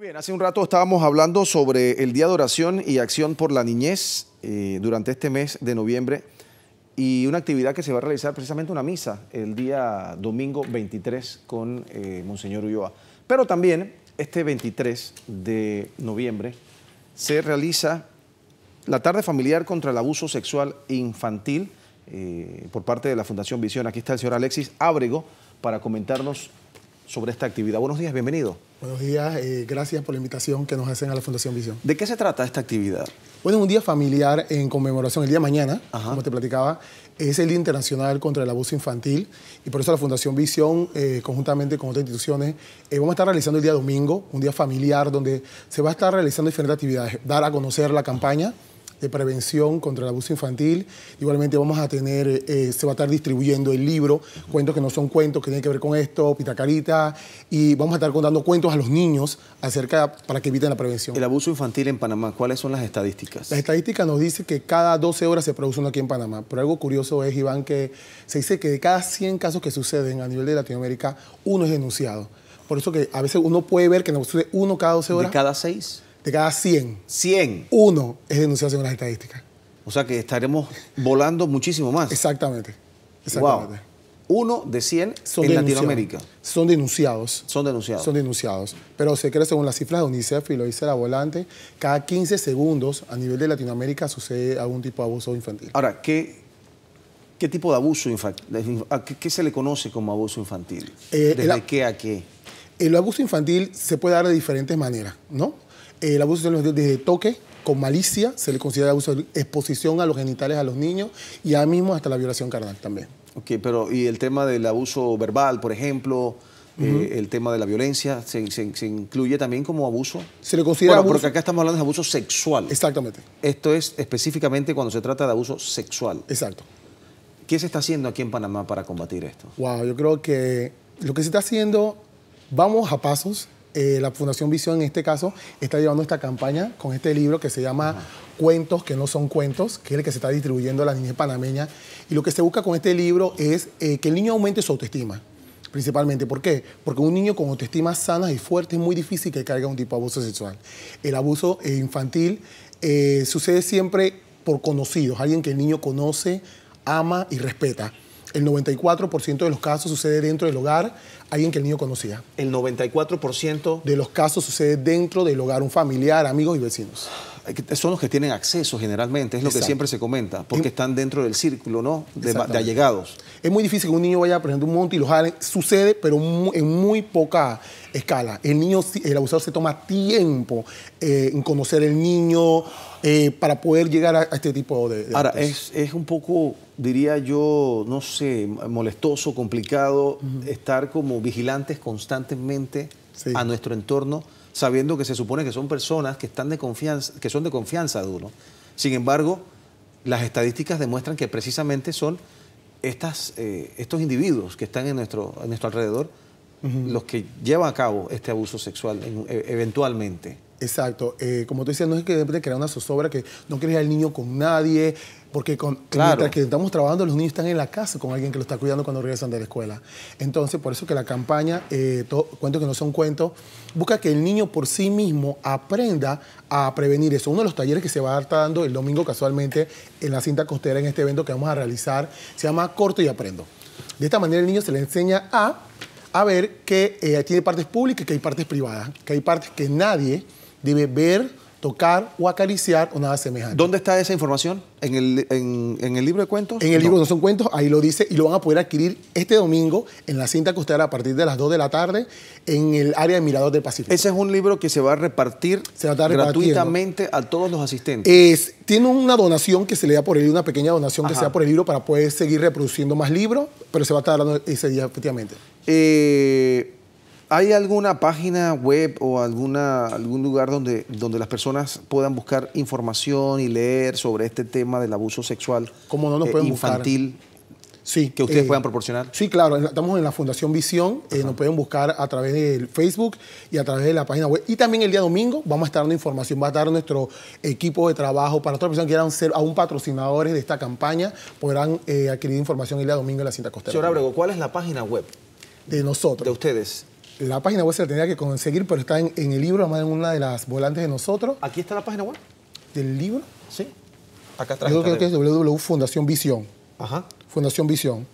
Bien, hace un rato estábamos hablando sobre el Día de Oración y Acción por la Niñez eh, durante este mes de noviembre y una actividad que se va a realizar precisamente una misa el día domingo 23 con eh, Monseñor Ulloa. Pero también este 23 de noviembre se realiza la tarde familiar contra el abuso sexual infantil eh, por parte de la Fundación Visión. Aquí está el señor Alexis Ábrego para comentarnos sobre esta actividad. Buenos días, bienvenido. Buenos días, eh, gracias por la invitación que nos hacen a la Fundación Visión. ¿De qué se trata esta actividad? Bueno, es un día familiar en conmemoración, el día mañana, como te platicaba, es el Día Internacional contra el Abuso Infantil y por eso la Fundación Visión, eh, conjuntamente con otras instituciones, eh, vamos a estar realizando el día domingo, un día familiar donde se va a estar realizando diferentes actividades, dar a conocer la campaña de prevención contra el abuso infantil. Igualmente vamos a tener, eh, se va a estar distribuyendo el libro, cuentos que no son cuentos, que tienen que ver con esto, pitacarita, y vamos a estar contando cuentos a los niños acerca para que eviten la prevención. El abuso infantil en Panamá, ¿cuáles son las estadísticas? Las estadísticas nos dice que cada 12 horas se produce uno aquí en Panamá, pero algo curioso es, Iván, que se dice que de cada 100 casos que suceden a nivel de Latinoamérica, uno es denunciado. Por eso que a veces uno puede ver que nos sucede uno cada 12 horas. ¿De cada seis? de cada 100, 100. uno es denunciado según las estadísticas. O sea que estaremos volando muchísimo más. Exactamente. Wow. Uno de 100 son en Latinoamérica. Son denunciados. Son denunciados. Son denunciados. Pero se cree según las cifras de UNICEF y lo dice la volante, cada 15 segundos a nivel de Latinoamérica sucede algún tipo de abuso infantil. Ahora, ¿qué, qué tipo de abuso infantil? Qué, se le conoce como abuso infantil? Eh, ¿Desde qué a qué? El abuso infantil se puede dar de diferentes maneras, ¿no? Eh, el abuso sexual desde toque, con malicia, se le considera abuso, de exposición a los genitales a los niños y ahora mismo hasta la violación carnal también. Ok, pero ¿y el tema del abuso verbal, por ejemplo? Eh, el tema de la violencia se, incluye también como abuso. Se le considera bueno, abuso. porque acá estamos hablando de abuso sexual. Exactamente. Esto es específicamente cuando se trata de abuso sexual. Exacto. ¿Qué se está haciendo aquí en Panamá para combatir esto? Wow, yo creo que lo que se está haciendo, vamos a pasos, eh, la Fundación Visión en este caso está llevando esta campaña con este libro que se llama Cuentos que no son cuentos, que es el que se está distribuyendo a la niñez panameña. Y lo que se busca con este libro es eh, que el niño aumente su autoestima principalmente. ¿Por qué? Porque un niño con autoestima sana y fuerte es muy difícil que caiga un tipo de abuso sexual. El abuso eh, infantil sucede siempre por conocidos, alguien que el niño conoce, ama y respeta. El 94% de los casos sucede dentro del hogar, alguien que el niño conocía. El 94% de los casos sucede dentro del hogar, un familiar, amigos y vecinos. Eh, son los que tienen acceso generalmente, es lo que siempre se comenta, porque están dentro del círculo ¿no? de, allegados. Es muy difícil que un niño vaya, por ejemplo, un monte y lo jalen. Sucede, pero en muy poca escala. El niño, el abusador se toma tiempo eh, en conocer el niño eh, para poder llegar a, este tipo de... Ahora, es, un poco, diría yo, no sé, molestoso, complicado estar como vigilantes constantemente a nuestro entorno sabiendo que se supone que son personas que, están de confianza, que son de confianza de uno. Sin embargo, las estadísticas demuestran que precisamente son estas, eh, estos individuos que están en nuestro, en nuestro alrededor los que llevan a cabo este abuso sexual e, eventualmente. Exacto. Eh, como tú decías, no es que debe crear una zozobra que no quieres al niño con nadie, porque con, mientras que estamos trabajando, los niños están en la casa con alguien que los está cuidando cuando regresan de la escuela. Entonces, por eso que la campaña, eh, cuentos que no son cuentos, busca que el niño por sí mismo aprenda a prevenir eso. Uno de los talleres que se va a estar dando el domingo casualmente en la cinta costera, en este evento que vamos a realizar, se llama Corto y Aprendo. De esta manera el niño se le enseña a, ver que eh, tiene partes públicas y que hay partes privadas, que hay partes que nadie debe ver, tocar o acariciar o nada semejante. ¿Dónde está esa información? ¿En el, libro de cuentos? En el libro no son cuentos, ahí lo dice y lo van a poder adquirir este domingo en la cinta costera a partir de las 2 de la tarde en el área de Mirador del Pacífico. Ese es un libro que se va a repartir gratuitamente a todos los asistentes. tiene una donación que se le da por el libro, una pequeña donación que se da por el libro para poder seguir reproduciendo más libros, pero se va a estar dando ese día efectivamente. Eh ¿Hay alguna página web o alguna, algún lugar donde, donde las personas puedan buscar información y leer sobre este tema del abuso sexual ¿Cómo no eh, nos infantil? Sí, que ustedes eh, puedan proporcionar. Sí, claro, estamos en la Fundación Visión, eh, nos pueden buscar a través del Facebook y a través de la página web. Y también el día domingo vamos a estar dando información, va a estar nuestro equipo de trabajo para otras personas que quieran ser aún patrocinadores de esta campaña, podrán adquirir información el día domingo en la cinta costera. Señor Abrego, ¿cuál es la página web? De nosotros. De ustedes. La página web se la tendría que conseguir, pero está en, el libro, además en una de las volantes de nosotros. ¿Aquí está la página web? ¿Del libro? Sí. Acá atrás. Yo creo que es Fundación Visión. Ajá. Fundación Visión.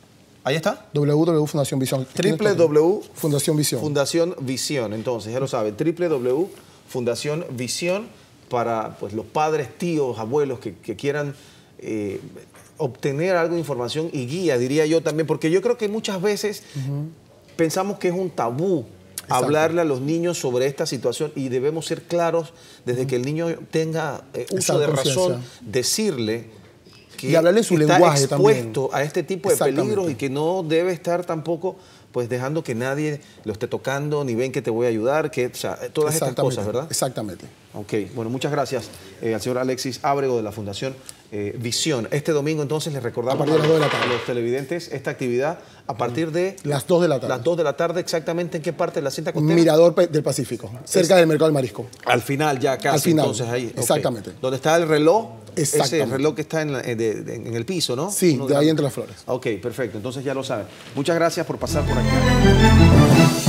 Ahí está. www Fundación Visión. www Fundación Visión. Fundación Visión, entonces, ya lo saben. www Fundación Visión para pues, los padres, tíos, abuelos que, quieran eh, obtener algo de información y guía, diría yo también, porque yo creo que muchas veces pensamos que es un tabú hablarle a los niños sobre esta situación y debemos ser claros desde que el niño tenga eh, uso de razón, decirle que y hablarle su está lenguaje expuesto a este tipo de peligros y que no debe estar tampoco pues dejando que nadie lo esté tocando, ni ven que te voy a ayudar, que, todas estas cosas, ¿verdad? Exactamente. Ok, bueno, muchas gracias eh, al señor Alexis Ábrego de la Fundación eh, visión. Este domingo entonces les recordamos a, los televidentes esta actividad a partir de... Las 2 de la tarde. Las 2 de la tarde exactamente en qué parte de la cinta costera? Mirador del Pacífico, cerca del mercado del marisco. Al final ya casi. Entonces ahí. Exactamente. Donde está el reloj. Ese reloj que está eh, en, el piso, ¿no? Sí, de ahí entre las flores. Ok, perfecto. Entonces ya lo saben. Muchas gracias por pasar por aquí.